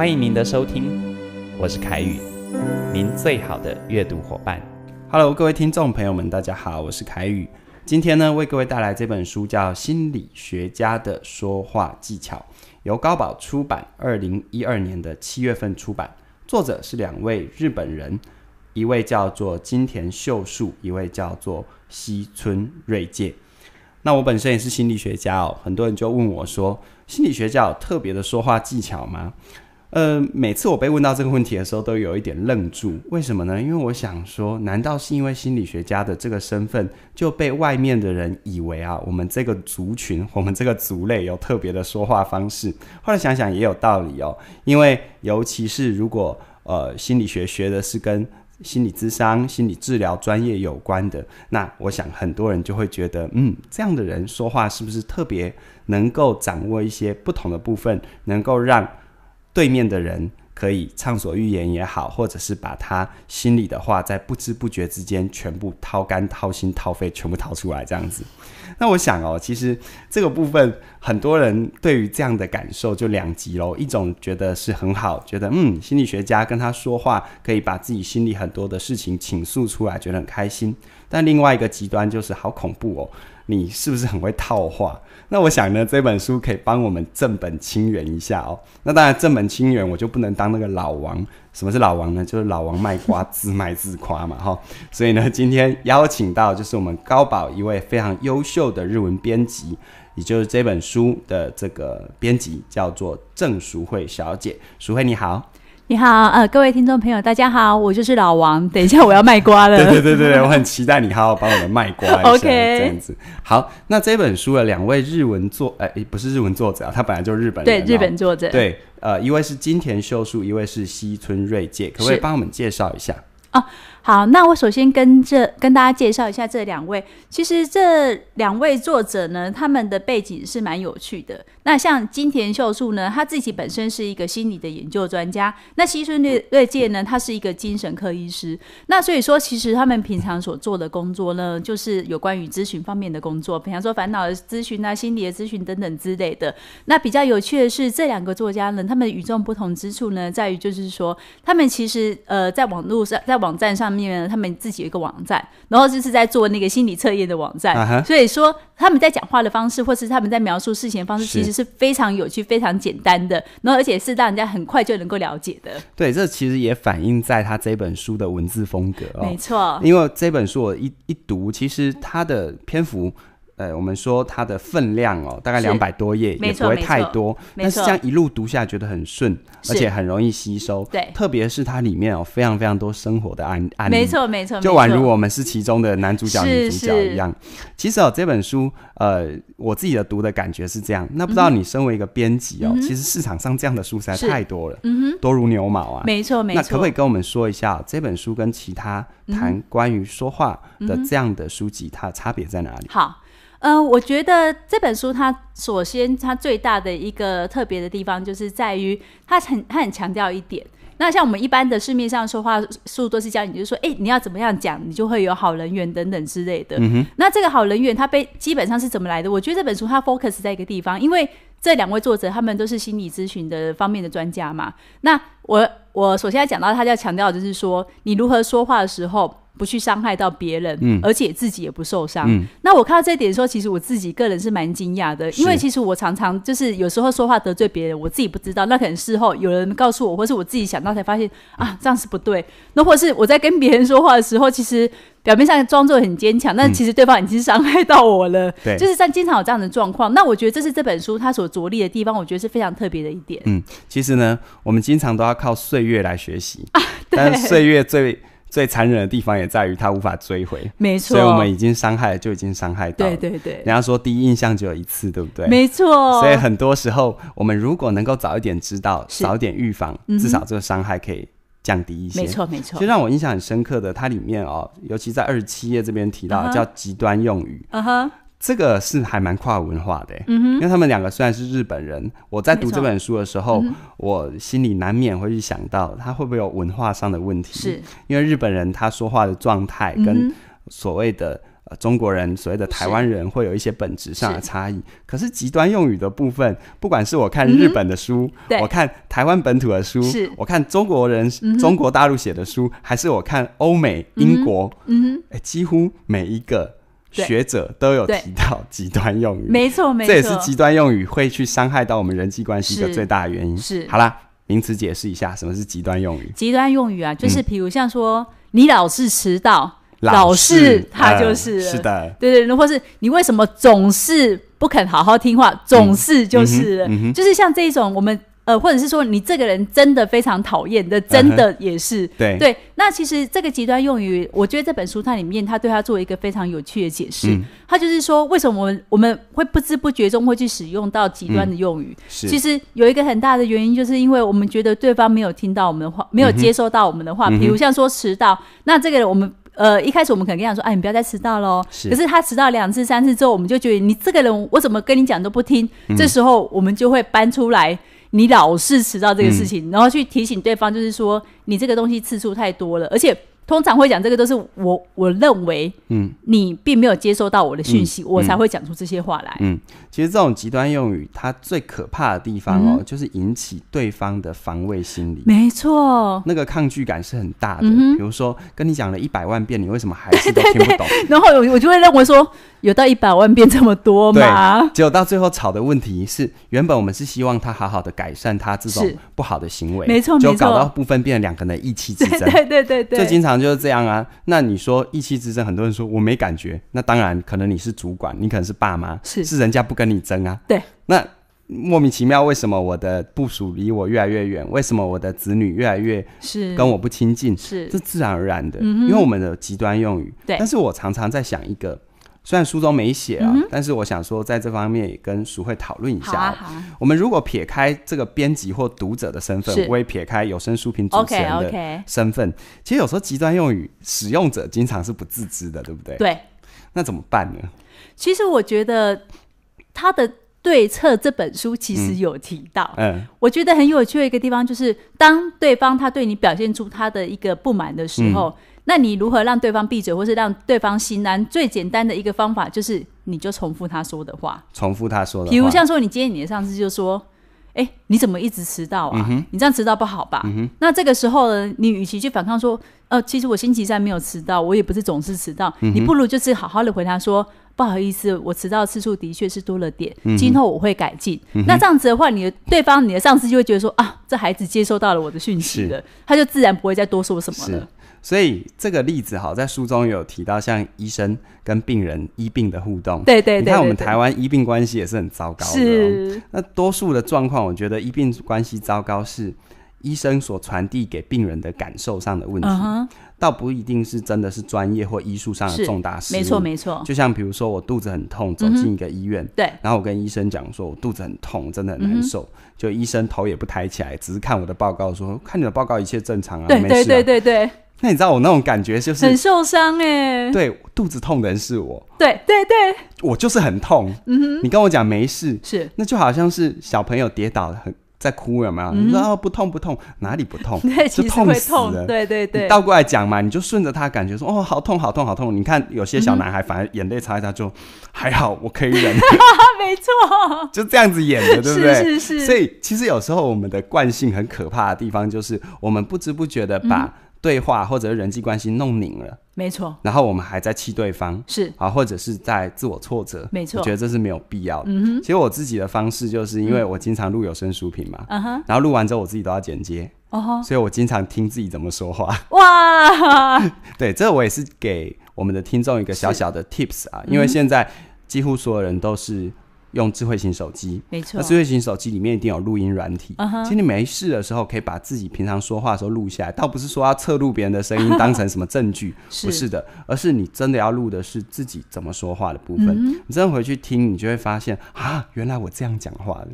欢迎您的收听，我是凯宇，您最好的阅读伙伴。Hello，各位听众朋友们，大家好，我是凯宇。今天呢，为各位带来这本书，叫《心理学家的说话技巧》，由高宝出版，二零一二年的七月份出版。作者是两位日本人，一位叫做金田秀树，一位叫做西村瑞介。那我本身也是心理学家哦，很多人就问我说，心理学家有特别的说话技巧吗？呃，每次我被问到这个问题的时候，都有一点愣住。为什么呢？因为我想说，难道是因为心理学家的这个身份就被外面的人以为啊，我们这个族群、我们这个族类有特别的说话方式？后来想想也有道理哦。因为尤其是如果呃心理学学的是跟心理智商、心理治疗专业有关的，那我想很多人就会觉得，嗯，这样的人说话是不是特别能够掌握一些不同的部分，能够让。对面的人可以畅所欲言也好，或者是把他心里的话在不知不觉之间全部掏干、掏心、掏肺，全部掏出来这样子。那我想哦，其实这个部分很多人对于这样的感受就两极喽。一种觉得是很好，觉得嗯，心理学家跟他说话，可以把自己心里很多的事情倾诉出来，觉得很开心。但另外一个极端就是好恐怖哦。你是不是很会套话？那我想呢，这本书可以帮我们正本清源一下哦。那当然，正本清源我就不能当那个老王。什么是老王呢？就是老王卖瓜，自卖自夸嘛哈。所以呢，今天邀请到就是我们高宝一位非常优秀的日文编辑，也就是这本书的这个编辑，叫做郑淑慧小姐。淑慧你好。你好，呃，各位听众朋友，大家好，我就是老王。等一下我要卖瓜了。对对对对，我很期待你好好帮我们卖瓜。OK，这样子。好，那这本书的两位日文作，哎，不是日文作者啊，他本来就日本对日本作者。对，呃，一位是金田秀树，一位是西村瑞介，可不可以帮我们介绍一下？哦，好，那我首先跟这跟大家介绍一下这两位。其实这两位作者呢，他们的背景是蛮有趣的。那像金田秀树呢，他自己本身是一个心理的研究专家；那西村略略介呢，他是一个精神科医师。那所以说，其实他们平常所做的工作呢，就是有关于咨询方面的工作，比方说烦恼的咨询啊、心理的咨询等等之类的。那比较有趣的是，这两个作家呢，他们与众不同之处呢，在于就是说，他们其实呃，在网络上，在网站上面，他们自己有一个网站，然后就是在做那个心理测验的网站。所以说，他们在讲话的方式，或是他们在描述事情的方式，其实是非常有趣、非常简单的，然后而且是让人家很快就能够了解的。对，这其实也反映在他这本书的文字风格。没错，因为这本书我一一读，其实它的篇幅。对，我们说它的分量哦，大概两百多页，也不会太多。但是这样一路读下来，觉得很顺，而且很容易吸收。对，特别是它里面哦，非常非常多生活的案案例。没错，没错，没错。就宛如我们是其中的男主角、女主角一样。其实哦，这本书，呃，我自己的读的感觉是这样。那不知道你身为一个编辑哦，其实市场上这样的书实在太多了，嗯哼，多如牛毛啊。没错，没错。那可不可以跟我们说一下，这本书跟其他谈关于说话的这样的书籍，它差别在哪里？好。呃，我觉得这本书它首先它最大的一个特别的地方，就是在于它很它很强调一点。那像我们一般的市面上说话术都是教你就说，哎，你要怎么样讲，你就会有好人缘等等之类的。那这个好人缘它被基本上是怎么来的？我觉得这本书它 focus 在一个地方，因为这两位作者他们都是心理咨询的方面的专家嘛。那我我首先要讲到他要强调就是说，你如何说话的时候。不去伤害到别人，而且自己也不受伤。那我看到这一点的时候，其实我自己个人是蛮惊讶的，因为其实我常常就是有时候说话得罪别人，我自己不知道。那可能事后有人告诉我，或是我自己想到才发现，啊，这样是不对。那或是我在跟别人说话的时候，其实表面上装作很坚强，但其实对方已经伤害到我了。对，就是在经常有这样的状况。那我觉得这是这本书它所着力的地方，我觉得是非常特别的一点。嗯，其实呢，我们经常都要靠岁月来学习，啊，但岁月最。最残忍的地方也在于他无法追回，没错，所以我们已经伤害就已经伤害到。对对对，人家说第一印象只有一次，对不对？没错，所以很多时候我们如果能够早一点知道，少一点预防，至少这个伤害可以降低一些。没错没错。就让我印象很深刻的，它里面哦，尤其在二十七页这边提到叫极端用语。嗯哼。这个是还蛮跨文化的，因为他们两个虽然是日本人，我在读这本书的时候，我心里难免会去想到他会不会有文化上的问题。是因为日本人他说话的状态跟所谓的中国人、所谓的台湾人会有一些本质上的差异。可是极端用语的部分，不管是我看日本的书，我看台湾本土的书，我看中国人、中国大陆写的书，还是我看欧美、英国，嗯，哎，几乎每一个。学者都有提到极端用语，没错，没错，这也是极端用语会去伤害到我们人际关系的最大的原因。是，好啦，名词解释一下，什么是极端用语？极端用语啊，就是比如像说你老是迟到，老是他就是是的，对对，或是你为什么总是不肯好好听话，总是就是就是像这种我们。呃，或者是说你这个人真的非常讨厌的，真的也是对对。那其实这个极端用语，我觉得这本书它里面他对他做一个非常有趣的解释。他就是说，为什么我们我们会不知不觉中会去使用到极端的用语？其实有一个很大的原因，就是因为我们觉得对方没有听到我们的话，没有接收到我们的话。比如像说迟到，那这个我们呃一开始我们可能想说，哎，你不要再迟到喽。可是他迟到两次、三次之后，我们就觉得你这个人我怎么跟你讲都不听。这时候我们就会搬出来。你老是迟到这个事情，然后去提醒对方，就是说你这个东西次数太多了，而且通常会讲这个都是我我认为，嗯，你并没有接收到我的讯息，我才会讲出这些话来。嗯，其实这种极端用语，它最可怕的地方哦，就是引起对方的防卫心理。没错，那个抗拒感是很大的。比如说跟你讲了一百万遍，你为什么还是 都听不懂？然后我我就会认为说。有到一百万变这么多吗？结果到最后吵的问题是，原本我们是希望他好好的改善他这种不好的行为，没错，就搞到部分变成两个人意气之争，对对对对，就经常就是这样啊。那你说意气之争，很多人说我没感觉，那当然可能你是主管，你可能是爸妈，是是人家不跟你争啊。对，那莫名其妙为什么我的部署离我越来越远？为什么我的子女越来越是跟我不亲近？是，是自然而然的，因为我们的极端用语。对，但是我常常在想一个。虽然书中没写啊，但是我想说，在这方面也跟书会讨论一下。我们如果撇开这个编辑或读者的身份，我也撇开有声书评主持人的身份。其实有时候极端用语使用者经常是不自知的，对不对？对。那怎么办呢？其实我觉得他的对策这本书其实有提到。嗯。我觉得很有趣的一个地方就是，当对方他对你表现出他的一个不满的时候。那你如何让对方闭嘴，或是让对方心安？最简单的一个方法就是，你就重复他说的话。重复他说的，比如像说，你接你的上司就说：“哎，你怎么一直迟到啊？你这样迟到不好吧？”那这个时候，呢，你与其去反抗说：“呃，其实我星期三没有迟到，我也不是总是迟到。”你不如就是好好的回答说：“不好意思，我迟到次数的确是多了点，今后我会改进。”那这样子的话，你的对方，你的上司就会觉得说：“啊，这孩子接收到了我的讯息了，他就自然不会再多说什么了。”所以这个例子好，在书中有提到，像医生跟病人医病的互动。对对对，你看我们台湾医病关系也是很糟糕的。是。那多数的状况，我觉得医病关系糟糕是医生所传递给病人的感受上的问题，倒不一定是真的是专业或医术上的重大失误。没错没错。就像比如说我肚子很痛，走进一个医院，对，然后我跟医生讲说我肚子很痛，真的很难受。就医生头也不抬起来，只是看我的报告说看你的报告一切正常啊，没事。对对对对。那你知道我那种感觉就是很受伤哎，对，肚子痛的人是我，对对对，我就是很痛。嗯，你跟我讲没事，是那就好像是小朋友跌倒了，很在哭，有没有？你说哦，不痛不痛，哪里不痛？对，就实会痛对对对，你倒过来讲嘛，你就顺着他感觉说哦，好痛好痛好痛。你看有些小男孩反而眼泪擦一擦就还好，我可以忍。没错，就这样子演的，对不对？是是。所以其实有时候我们的惯性很可怕的地方，就是我们不知不觉的把。对话或者人际关系弄拧了，没错。然后我们还在气对方，是啊，或者是在自我挫折，没错，觉得这是没有必要。嗯哼，其实我自己的方式就是因为我经常录有声书品嘛，嗯哼，然后录完之后我自己都要剪接，哦，所以我经常听自己怎么说话。哇，对，这我也是给我们的听众一个小小的 tips 啊，因为现在几乎所有人都是。用智慧型手机，没错。那智慧型手机里面一定有录音软体，其实你没事的时候可以把自己平常说话的时候录下来，倒不是说要测录别人的声音当成什么证据，不是的，而是你真的要录的是自己怎么说话的部分。你真的回去听，你就会发现啊，原来我这样讲话的。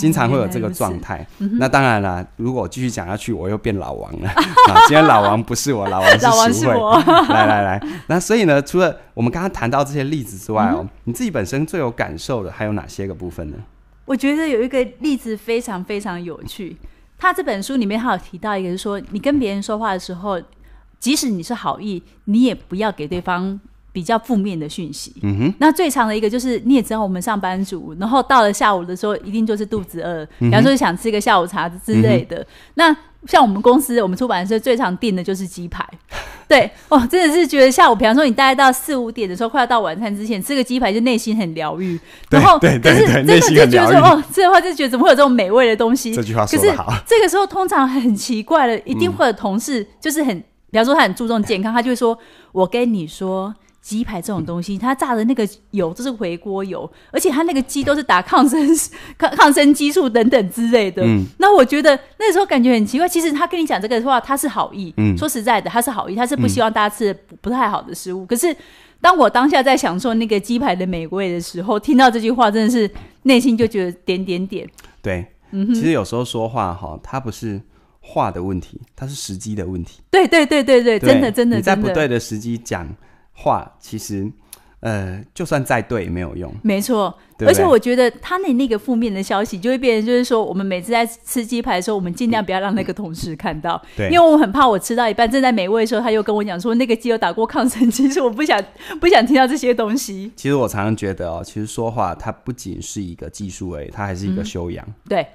经常会有这个状态，那当然了。如果继续讲下去，我又变老王了 啊！今天老王不是我，老王是徐慧。来来来，那所以呢，除了我们刚刚谈到这些例子之外哦，你自己本身最有感受的还有哪些个部分呢？我觉得有一个例子非常非常有趣，他这本书里面还有提到一个，就是说你跟别人说话的时候，即使你是好意，你也不要给对方。比较负面的讯息。嗯哼。那最长的一个就是你也知道，我们上班族，然后到了下午的时候，一定就是肚子饿，比方说想吃一个下午茶之类的。那像我们公司，我们出版社最常订的就是鸡排。对，哦，真的是觉得下午，比方说你大概到四五点的时候，快要到晚餐之前吃个鸡排，就内心很疗愈。对对对对。然后，可是真的就觉得说，哦，这话就觉得怎么会有这种美味的东西？这句话说得好。这个时候通常很奇怪的，一定会有同事，就是很，比方说他很注重健康，他就会说，我跟你说。鸡排这种东西，它炸的那个油就是回锅油，而且它那个鸡都是打抗生素、抗抗生激素等等之类的。嗯，那我觉得那时候感觉很奇怪。其实他跟你讲这个的话，他是好意。嗯，说实在的，他是好意，他是不希望大家吃不不太好的食物。可是，当我当下在享受那个鸡排的美味的时候，听到这句话，真的是内心就觉得点点点。对，嗯，其实有时候说话哈，它不是话的问题，它是时机的问题。对对对对对，真的真的，你在不对的时机讲。话其实，呃，就算再对也没有用。没错，而且我觉得他那那个负面的消息，就会变成就是说，我们每次在吃鸡排的时候，我们尽量不要让那个同事看到，对，因为我很怕我吃到一半正在美味的时候，他又跟我讲说那个鸡有打过抗生素，我不想不想听到这些东西。其实我常常觉得哦，其实说话它不仅是一个技术已，它还是一个修养。对，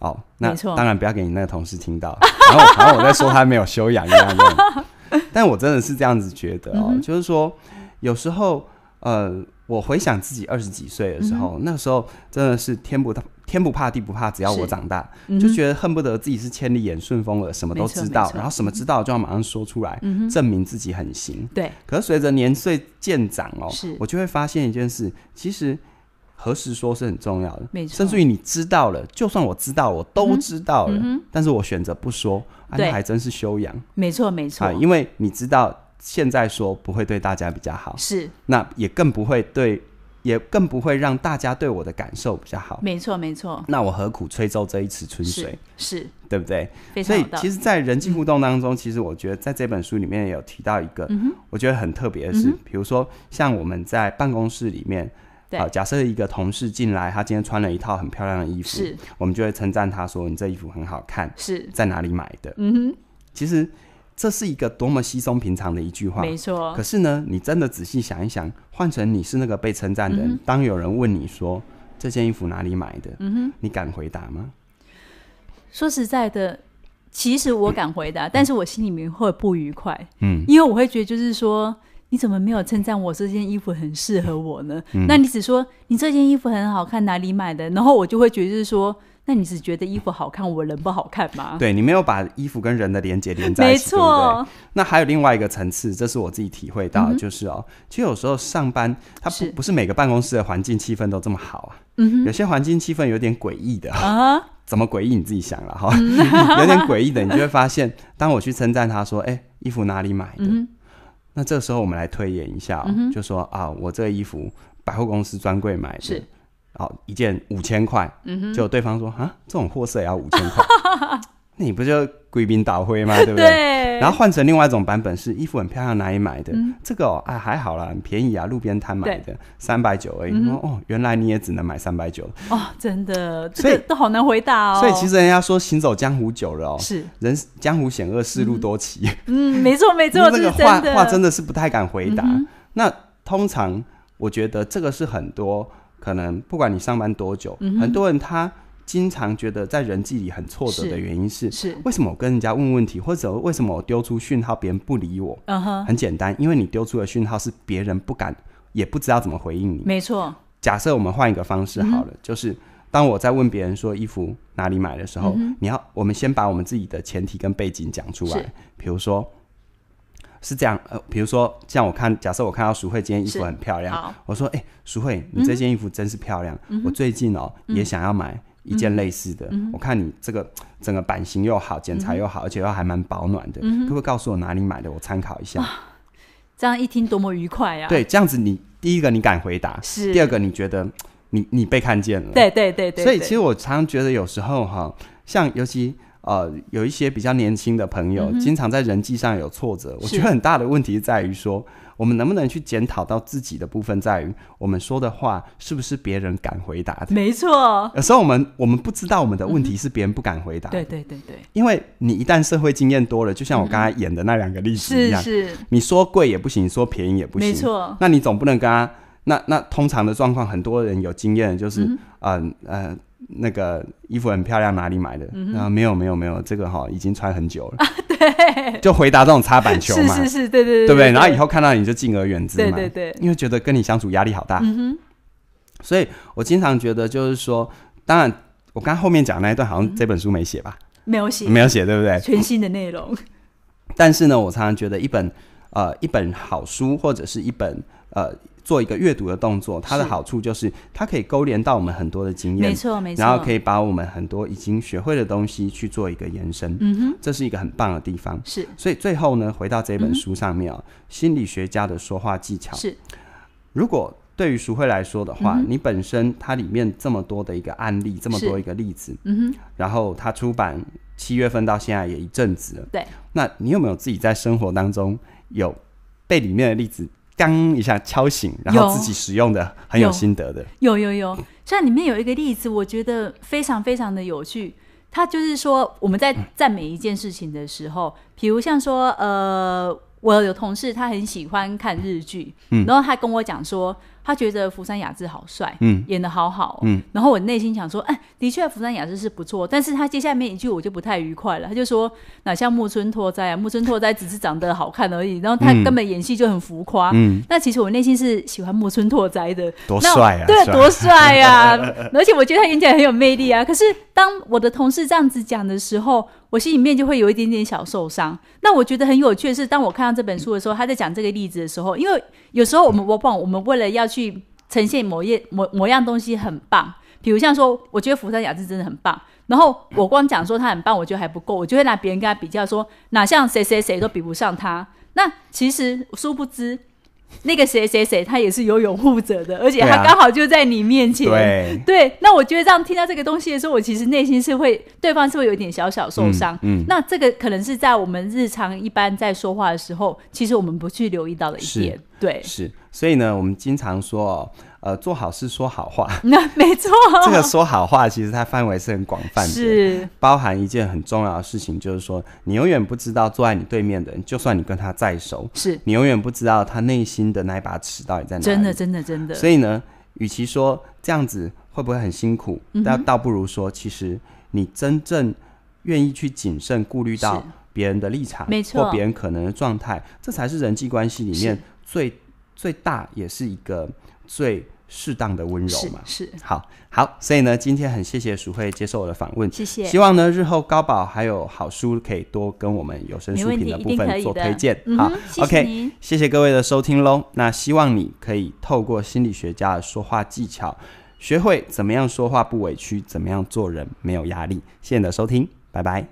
哦，那当然不要给你那同事听到，然后然后我在说他没有修养一样的。但我真的是这样子觉得哦，就是说，有时候，呃，我回想自己二十几岁的时候，那时候真的是天不天不怕地不怕，只要我长大，就觉得恨不得自己是千里眼顺风耳，什么都知道，然后什么知道就要马上说出来，证明自己很行。对。可是随着年岁渐长哦，我就会发现一件事，其实。何时说是很重要的，没错。甚至于你知道了，就算我知道，我都知道了，但是我选择不说，那还真是修养。没错，没错。因为你知道，现在说不会对大家比较好，是。那也更不会对，也更不会让大家对我的感受比较好。没错，没错。那我何苦吹皱这一池春水？是对不对？所以，其实，在人际互动当中，其实我觉得在这本书里面有提到一个，我觉得很特别的是，比如说像我们在办公室里面。好，假设一个同事进来，他今天穿了一套很漂亮的衣服，是，我们就会称赞他说：“你这衣服很好看。”是，在哪里买的？嗯哼，其实这是一个多么稀松平常的一句话，没错。可是呢，你真的仔细想一想，换成你是那个被称赞的人，当有人问你说：“这件衣服哪里买的？”嗯哼，你敢回答吗？说实在的，其实我敢回答，但是我心里面会不愉快，嗯，因为我会觉得就是说。你怎么没有称赞我这件衣服很适合我呢？那你只说你这件衣服很好看，哪里买的？然后我就会觉得是说，那你只觉得衣服好看，我人不好看吗？对你没有把衣服跟人的连接连在一起，没错。那还有另外一个层次，这是我自己体会到，就是哦，其实有时候上班它不不是每个办公室的环境气氛都这么好啊，有些环境气氛有点诡异的啊，怎么诡异你自己想了哈，有点诡异的，你就会发现，当我去称赞他说，哎，衣服哪里买的？那这时候我们来推演一下，就说啊，我这衣服百货公司专柜买是，好一件五千块，就对方说啊，这种货色也要五千块。那你不就贵宾倒灰吗？对不对？然后换成另外一种版本是衣服很漂亮，哪里买的？这个哎还好啦，很便宜啊，路边摊买的，三百九而已、哦，原来你也只能买三百九哦，真的，所以都好难回答哦。所以其实人家说行走江湖久了哦，是人江湖险恶，世路多歧。嗯，没错没错，那 个话话真的是不太敢回答。那通常我觉得这个是很多可能，不管你上班多久，很多人他。经常觉得在人际里很挫折的原因是：是为什么我跟人家问问题，或者为什么我丢出讯号别人不理我？嗯哼，很简单，因为你丢出的讯号是别人不敢，也不知道怎么回应你。没错。假设我们换一个方式好了，就是当我在问别人说衣服哪里买的时候，你要我们先把我们自己的前提跟背景讲出来。比如说，是这样呃，比如说像我看，假设我看到淑慧这件衣服很漂亮，我说：“哎，淑慧，你这件衣服真是漂亮，我最近哦也想要买。”一件类似的，我看你这个整个版型又好，剪裁又好，而且又还蛮保暖的，可不可以告诉我哪里买的？我参考一下。这样一听多么愉快呀！对，这样子你第一个你敢回答，是第二个你觉得你你被看见了，对对对对。所以其实我常常觉得有时候哈，像尤其。呃，有一些比较年轻的朋友，经常在人际上有挫折。我觉得很大的问题在于说，我们能不能去检讨到自己的部分，在于我们说的话是不是别人敢回答的？没错。有时候我们我们不知道我们的问题是别人不敢回答。对对对对。因为你一旦社会经验多了，就像我刚才演的那两个例子一样，是是。你说贵也不行，说便宜也不行，没错。那你总不能跟他那那通常的状况，很多人有经验就是嗯呃。那个衣服很漂亮，哪里买的？后没有没有没有，这个哈已经穿很久了。对，就回答这种擦板球嘛。是是是，对对对，对不对？然后以后看到你就敬而远之嘛。对对对，因为觉得跟你相处压力好大。嗯所以我经常觉得，就是说，当然，我刚后面讲那一段好像这本书没写吧？没有写，没有写，对不对？全新的内容。但是呢，我常常觉得一本呃一本好书，或者是一本呃。做一个阅读的动作，它的好处就是它可以勾连到我们很多的经验，没错没错。然后可以把我们很多已经学会的东西去做一个延伸，嗯哼，这是一个很棒的地方。是。所以最后呢，回到这本书上面啊，心理学家的说话技巧是。如果对于书会来说的话，你本身它里面这么多的一个案例，这么多一个例子，嗯哼，然后它出版七月份到现在也一阵子了，对。那你有没有自己在生活当中有被里面的例子？刚一下敲醒，然后自己使用的很有心得的，有有有。像里面有一个例子，我觉得非常非常的有趣。他就是说，我们在赞美一件事情的时候，比如像说，呃，我有同事他很喜欢看日剧，嗯，然后他跟我讲说。他觉得福山雅治好帅，嗯，演得好好，嗯。然后我内心想说，哎，的确福山雅治是不错，但是他接下来一句我就不太愉快了。他就说哪像木村拓哉啊，木村拓哉只是长得好看而已，然后他根本演戏就很浮夸。嗯，那其实我内心是喜欢木村拓哉的，多帅啊，对，多帅啊！而且我觉得他演起来很有魅力啊。可是当我的同事这样子讲的时候。我心里面就会有一点点小受伤。那我觉得很有趣的是，当我看到这本书的时候，他在讲这个例子的时候，因为有时候我们我报，我们为了要去呈现某一某某样东西很棒，比如像说，我觉得福山雅治真的很棒。然后我光讲说他很棒，我觉得还不够，我就会拿别人跟他比较，说哪像谁谁谁都比不上他。那其实殊不知。那个谁谁谁，他也是有勇护者的，而且他刚好就在你面前。对，那我觉得这样听到这个东西的时候，我其实内心是会，对方是会有一点小小受伤。嗯，那这个可能是在我们日常一般在说话的时候，其实我们不去留意到的一点。对，是，所以呢，我们经常说。呃，做好事说好话，那没错。这个说好话，其实它范围是很广泛的，是包含一件很重要的事情，就是说，你永远不知道坐在你对面的人，就算你跟他再熟，是你永远不知道他内心的那一把尺到底在哪。真的，真的，真的。所以呢，与其说这样子会不会很辛苦，那倒不如说，其实你真正愿意去谨慎顾虑到别人的立场，没错，别人可能的状态，这才是人际关系里面最最大也是一个。最适当的温柔嘛，是好，好，所以呢，今天很谢谢淑慧接受我的访问，谢谢。希望呢，日后高宝还有好书可以多跟我们有声书品的部分做推荐。好，谢谢谢谢各位的收听喽。那希望你可以透过心理学家的说话技巧，学会怎么样说话不委屈，怎么样做人没有压力。谢谢你的收听，拜拜。